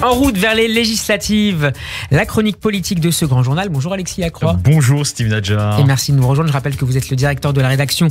En route vers les législatives, la chronique politique de ce grand journal. Bonjour Alexis Lacroix. Bonjour Steve Nadjar. Et merci de nous rejoindre. Je rappelle que vous êtes le directeur de la rédaction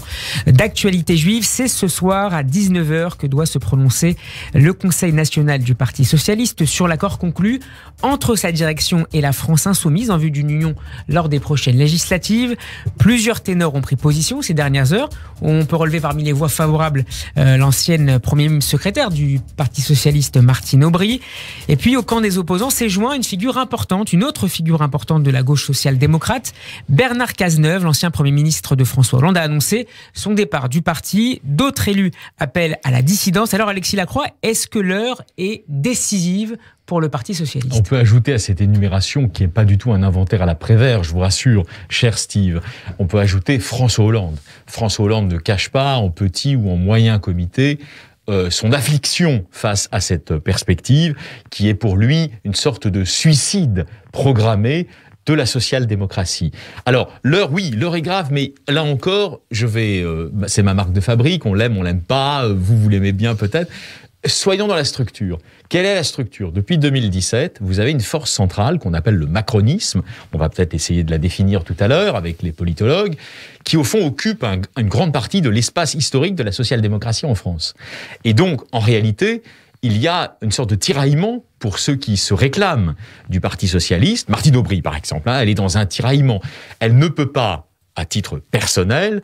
d'actualité juive. C'est ce soir à 19h que doit se prononcer le Conseil national du Parti socialiste sur l'accord conclu entre sa direction et la France insoumise en vue d'une union lors des prochaines législatives. Plusieurs ténors ont pris position ces dernières heures. On peut relever parmi les voix favorables euh, l'ancienne premier secrétaire du Parti socialiste Martine Aubry. Et et puis au camp des opposants s'est joint une figure importante, une autre figure importante de la gauche social-démocrate, Bernard Cazeneuve, l'ancien Premier ministre de François Hollande, a annoncé son départ du parti. D'autres élus appellent à la dissidence. Alors Alexis Lacroix, est-ce que l'heure est décisive pour le Parti socialiste. On peut ajouter à cette énumération, qui n'est pas du tout un inventaire à la Prévert, je vous rassure, cher Steve, on peut ajouter François Hollande. François Hollande ne cache pas, en petit ou en moyen comité, euh, son affliction face à cette perspective, qui est pour lui une sorte de suicide programmé de la social-démocratie. Alors, l'heure, oui, l'heure est grave, mais là encore, je vais, euh, c'est ma marque de fabrique, on l'aime, on l'aime pas, euh, vous vous l'aimez bien peut-être, Soyons dans la structure. Quelle est la structure Depuis 2017, vous avez une force centrale qu'on appelle le macronisme. On va peut-être essayer de la définir tout à l'heure avec les politologues, qui au fond occupe une grande partie de l'espace historique de la social-démocratie en France. Et donc, en réalité, il y a une sorte de tiraillement pour ceux qui se réclament du Parti socialiste. Martine Aubry, par exemple, hein, elle est dans un tiraillement. Elle ne peut pas, à titre personnel,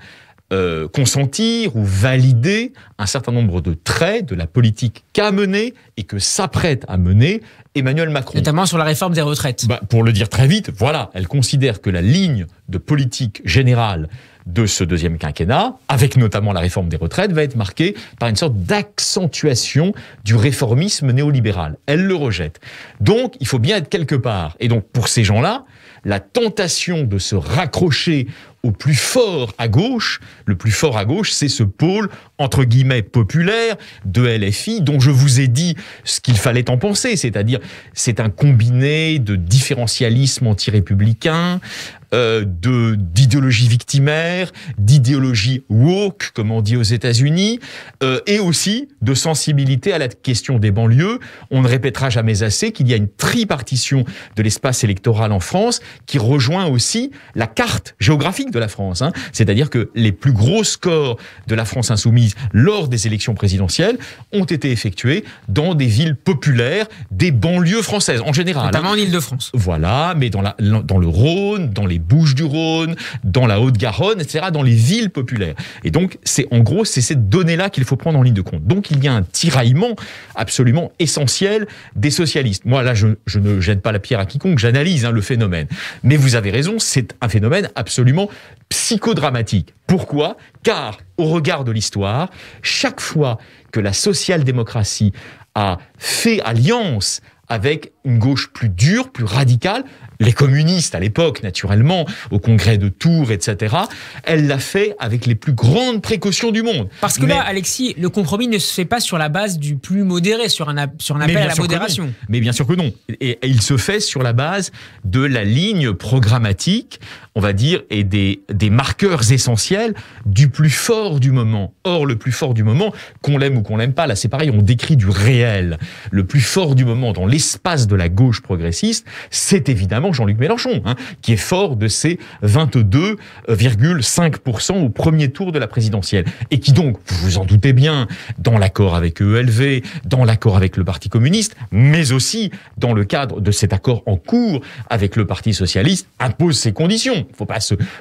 euh, consentir ou valider un certain nombre de traits de la politique qu'a menée et que s'apprête à mener Emmanuel Macron. Notamment sur la réforme des retraites. Bah, pour le dire très vite, voilà, elle considère que la ligne de politique générale de ce deuxième quinquennat, avec notamment la réforme des retraites, va être marquée par une sorte d'accentuation du réformisme néolibéral. Elle le rejette. Donc, il faut bien être quelque part. Et donc, pour ces gens-là, la tentation de se raccrocher au plus fort à gauche, le plus fort à gauche, c'est ce pôle, entre guillemets, populaire de LFI, dont je vous ai dit ce qu'il fallait en penser, c'est-à-dire c'est un combiné de différentialisme anti-républicain, euh, de d'idéologie victimaire, d'idéologie woke, comme on dit aux États-Unis, euh, et aussi de sensibilité à la question des banlieues. On ne répétera jamais assez qu'il y a une tripartition de l'espace électoral en France qui rejoint aussi la carte géographique de la France. Hein. C'est-à-dire que les plus gros scores de la France insoumise lors des élections présidentielles ont été effectués dans des villes populaires, des banlieues françaises en général. Hein. Notamment en Ile-de-France. Voilà, mais dans, la, dans le Rhône, dans les Bouches-du-Rhône, dans la Haute-Garonne, etc., dans les villes populaires. Et donc, c'est en gros, c'est cette donnée-là qu'il faut prendre en ligne de compte. Donc, il y a un tiraillement absolument essentiel des socialistes. Moi, là, je, ne jette pas la pierre à quiconque, j'analyse hein, le phénomène. Mais vous avez raison, c'est un phénomène absolument psychodramatique. Pourquoi Car, au regard de l'histoire, chaque fois que la social-démocratie a fait alliance avec une gauche plus dure, plus radicale, les communistes à l'époque, naturellement, au congrès de Tours, etc. Elle l'a fait avec les plus grandes précautions du monde. Parce que là, Alexis, le compromis ne se fait pas sur la base du plus modéré, sur un, sur appel à la modération. Mais bien sûr que non. Et, il se fait sur la base de la ligne programmatique, on va dire, et des, des marqueurs essentiels du plus fort du moment. Or, le plus fort du moment, qu'on l'aime ou qu'on l'aime pas, là c'est pareil, on décrit du réel. Le plus fort du moment dans l'espace de la gauche progressiste, c'est évidemment Jean-Luc Mélenchon, hein, qui est fort de ses 22,5% au premier tour de la présidentielle, et qui donc, vous vous en doutez bien, dans l'accord avec ELV, dans l'accord avec le Parti communiste, mais aussi dans le cadre de cet accord en cours avec le Parti socialiste, impose ses conditions. Faut pas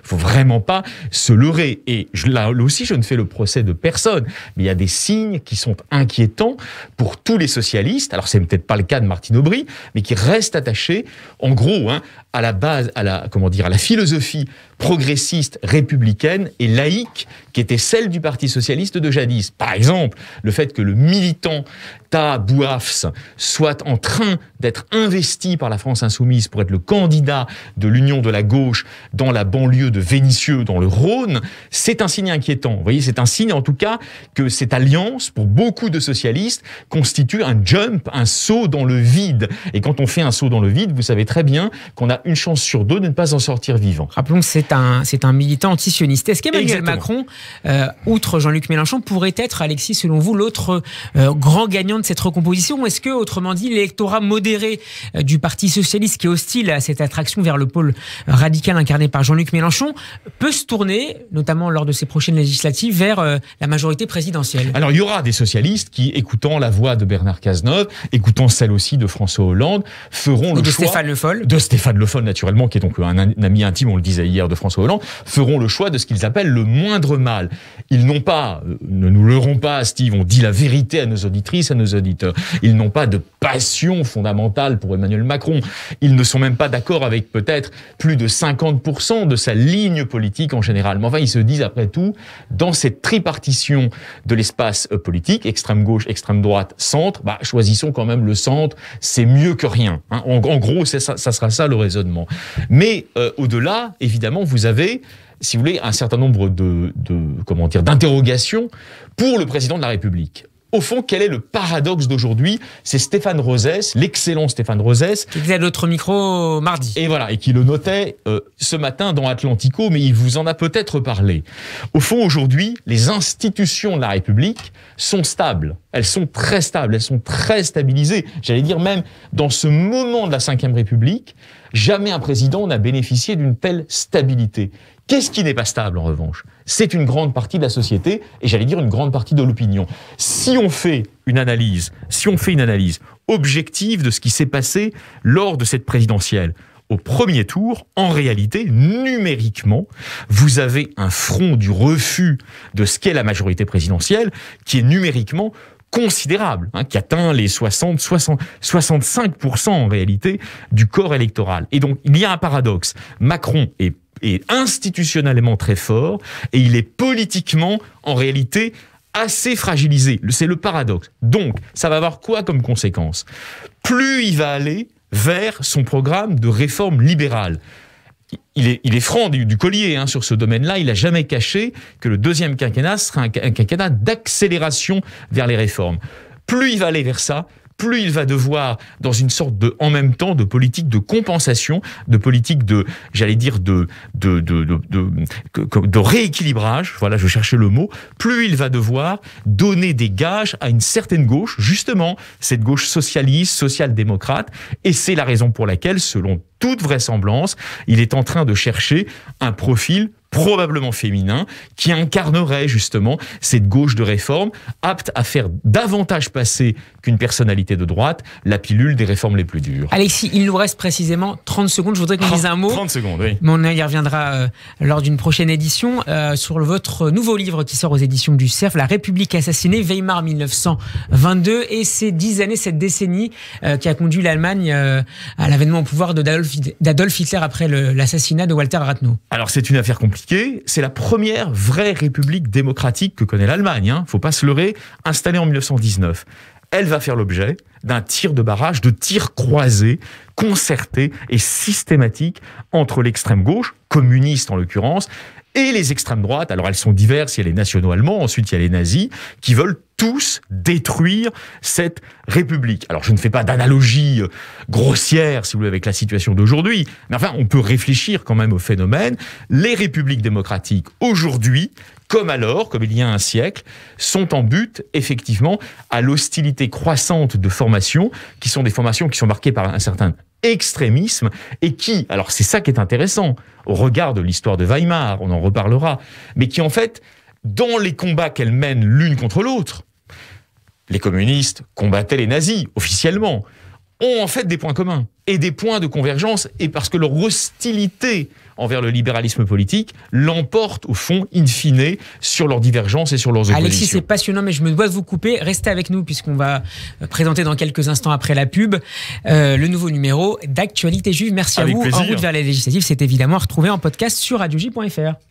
faut vraiment pas se leurrer. Et je, là aussi, je ne fais le procès de personne, mais il y a des signes qui sont inquiétants pour tous les socialistes. Alors c'est peut-être pas le cas de Aubry, mais qui reste attaché, en gros, hein, à la base, à la, comment dire, à la philosophie progressiste, républicaine et laïque qui était celle du Parti socialiste de jadis. Par exemple, le fait que le militant Ta Bouafs soit en train d'être investi par la France insoumise pour être le candidat de l'Union de la gauche dans la banlieue de Vénissieux, dans le Rhône, c'est un signe inquiétant. Vous voyez, c'est un signe en tout cas que cette alliance, pour beaucoup de socialistes, constitue un jump, un saut dans le vide. Et quand on fait un saut dans le vide, vous savez très bien qu'on a une chance sur deux de ne pas en sortir vivant. Rappelons, c'est c'est un, militant antisioniste. Est-ce qu'Emmanuel Macron, euh, outre Jean-Luc Mélenchon, pourrait être, Alexis, selon vous, l'autre euh, grand gagnant de cette recomposition Ou est-ce que, autrement dit, l'électorat modéré euh, du Parti socialiste qui est hostile à cette attraction vers le pôle radical incarné par Jean-Luc Mélenchon peut se tourner, notamment lors de ses prochaines législatives, vers la majorité présidentielle Alors, il y aura des socialistes qui, écoutant la voix de Bernard Cazeneuve, écoutant celle aussi de François Hollande, feront le de Stéphane Le Foll. de Stéphane Le Foll, naturellement, qui est donc un, un ami intime, on le disait hier, François Hollande, feront le choix de ce qu'ils appellent le moindre mal. Ils n'ont pas, euh, ne nous leurrons pas, Steve, on dit la vérité à nos auditrices, à nos auditeurs, ils n'ont pas de passion fondamentale pour Emmanuel Macron. Ils ne sont même pas d'accord avec peut-être plus de 50% de sa ligne politique en général. Mais enfin, ils se disent après tout, dans cette tripartition de l'espace euh, politique, extrême gauche, extrême droite, centre, bah, choisissons quand même le centre, c'est mieux que rien. Hein. En, gros, ça, ça, sera ça le raisonnement. Mais euh, au-delà, évidemment, vous avez si vous voulez, un certain nombre de, de comment dire d'interrogations pour le président de la République. Au fond, quel est le paradoxe d'aujourd'hui C'est Stéphane Rosès, l'excellent Stéphane Rosès. Qui faisait l'autre notre micro mardi. Et voilà, et qui le notait euh, ce matin dans Atlantico, mais il vous en a peut-être parlé. Au fond, aujourd'hui, les institutions de la République sont stables. Elles sont très stables, elles sont très stabilisées. J'allais dire même, dans ce moment de la Ve République, jamais un président n'a bénéficié d'une telle stabilité. Qu'est-ce qui n'est pas stable en revanche C'est une grande partie de la société et j'allais dire une grande partie de l'opinion. Si on fait une analyse, si on fait une analyse objective de ce qui s'est passé lors de cette présidentielle, au premier tour, en réalité, numériquement, vous avez un front du refus de ce qu'est la majorité présidentielle qui est numériquement considérable, hein, qui atteint les 60, 60 65% en réalité du corps électoral. Et donc, il y a un paradoxe. Macron est est institutionnellement très fort et il est politiquement, en réalité, assez fragilisé. C'est le paradoxe. Donc, ça va avoir quoi comme conséquence Plus il va aller vers son programme de réforme libérale. Il est, franc du, collier hein, sur ce domaine-là. Il n'a jamais caché que le deuxième quinquennat sera un quinquennat d'accélération vers les réformes. Plus il va aller vers ça, plus il va devoir, dans une sorte de, en même temps, de politique de compensation, de politique de, j'allais dire, de, de, de, de, de rééquilibrage, voilà, je cherchais le mot, plus il va devoir donner des gages à une certaine gauche, justement, cette gauche socialiste, social-démocrate, et c'est la raison pour laquelle, selon toute vraisemblance, il est en train de chercher un profil probablement féminin, qui incarnerait justement cette gauche de réforme, apte à faire davantage passer qu'une personnalité de droite la pilule des réformes les plus dures. Alexis, il nous reste précisément 30 secondes. Je voudrais qu'on dise un mot. 30 secondes, oui. Mon on reviendra euh, lors d'une prochaine édition euh, sur votre nouveau livre qui sort aux éditions du CERF, La République assassinée, Weimar 1922, et ces dix années, cette décennie euh, qui a conduit l'Allemagne à l'avènement au pouvoir d'Adolf Hitler après l'assassinat de Walter Rathenau. Alors c'est une affaire compliquée c'est la première vraie république démocratique que connaît l'Allemagne. Hein. Faut pas se leurrer. Installée en 1919, elle va faire l'objet d'un tir de barrage, de tirs croisés, concertés et systématiques entre l'extrême gauche, communiste en l'occurrence, et les extrêmes droites. Alors elles sont diverses. Il y a les nationaux allemands, ensuite il y a les nazis qui veulent tous détruire cette République. Alors je ne fais pas d'analogie euh, grossière, si vous voulez, avec la situation d'aujourd'hui, mais enfin on peut réfléchir quand même au phénomène. Les républiques démocratiques aujourd'hui, comme alors, comme il y a un siècle, sont en but effectivement à l'hostilité croissante de formations, qui sont des formations qui sont marquées par un certain extrémisme et qui, alors c'est ça qui est intéressant, au regard de l'histoire de Weimar, on en reparlera, mais qui en fait, dans les combats qu'elles mènent l'une contre l'autre, les communistes combattaient les nazis officiellement, ont en fait des points communs et des points de convergence, et parce que leur hostilité envers le libéralisme politique l'emporte au fond, in fine, sur leurs divergences et sur leurs oppositions. Alexis, c'est passionnant, mais je me dois vous couper. Restez avec nous, puisqu'on va présenter dans quelques instants après la pub euh, le nouveau numéro d'actualité juive. Merci à vous. En route vers la législative, c'est évidemment retrouvé en podcast sur radioj.fr.